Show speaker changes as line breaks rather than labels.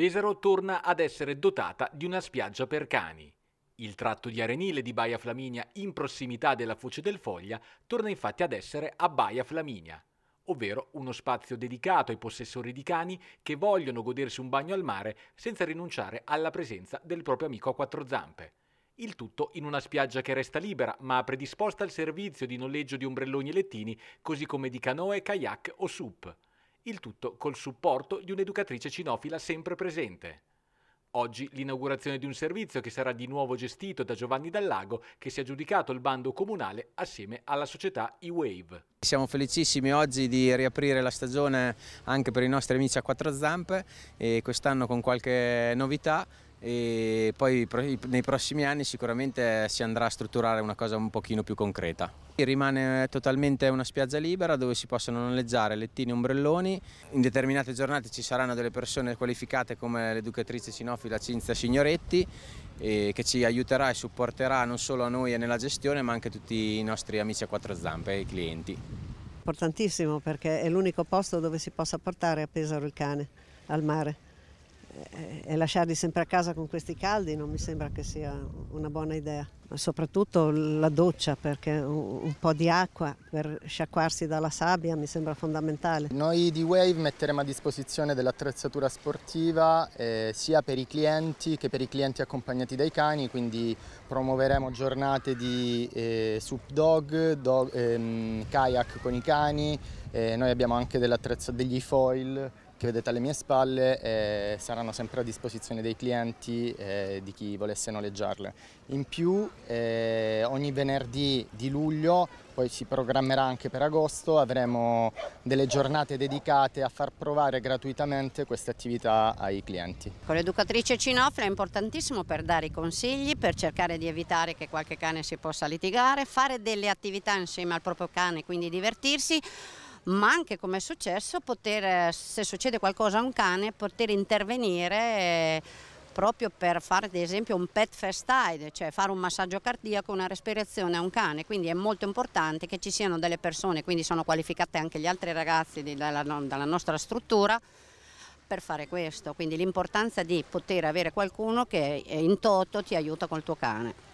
Pesaro torna ad essere dotata di una spiaggia per cani. Il tratto di arenile di Baia Flaminia in prossimità della foce del Foglia torna infatti ad essere a Baia Flaminia, ovvero uno spazio dedicato ai possessori di cani che vogliono godersi un bagno al mare senza rinunciare alla presenza del proprio amico a quattro zampe. Il tutto in una spiaggia che resta libera, ma predisposta al servizio di noleggio di ombrelloni e lettini, così come di canoe, kayak o SUP il tutto col supporto di un'educatrice cinofila sempre presente. Oggi l'inaugurazione di un servizio che sarà di nuovo gestito da Giovanni Dallago che si è aggiudicato il bando comunale assieme alla società E-Wave.
Siamo felicissimi oggi di riaprire la stagione anche per i nostri amici a quattro zampe e quest'anno con qualche novità e poi nei prossimi anni sicuramente si andrà a strutturare una cosa un pochino più concreta. Rimane totalmente una spiaggia libera dove si possono noleggiare lettini e ombrelloni, in determinate giornate ci saranno delle persone qualificate come l'educatrice cinofila Cinzia Signoretti che ci aiuterà e supporterà non solo a noi e nella gestione ma anche a tutti i nostri amici a quattro zampe e i clienti.
Importantissimo perché è l'unico posto dove si possa portare a Pesaro il cane al mare. Eh, eh, e lasciarli sempre a casa con questi caldi non mi sembra che sia una buona idea soprattutto la doccia perché un po' di acqua
per sciacquarsi dalla sabbia mi sembra fondamentale. Noi di Wave metteremo a disposizione dell'attrezzatura sportiva eh, sia per i clienti che per i clienti accompagnati dai cani, quindi promuoveremo giornate di eh, soup dog, dog ehm, kayak con i cani, eh, noi abbiamo anche degli foil che vedete alle mie spalle eh, saranno sempre a disposizione dei clienti eh, di chi volesse noleggiarle. In più eh, ogni venerdì di luglio, poi si programmerà anche per agosto, avremo delle giornate dedicate a far provare gratuitamente queste attività ai clienti. Con
l'educatrice Cinofra è importantissimo per dare i consigli, per cercare di evitare che qualche cane si possa litigare, fare delle attività insieme al proprio cane, quindi divertirsi, ma anche come è successo poter, se succede qualcosa a un cane, poter intervenire. Eh, proprio per fare ad esempio un pet first aid, cioè fare un massaggio cardiaco, una respirazione a un cane, quindi è molto importante che ci siano delle persone, quindi sono qualificate anche gli altri ragazzi di, dalla, dalla nostra struttura per fare questo, quindi l'importanza di poter avere qualcuno che in toto ti aiuta col tuo cane.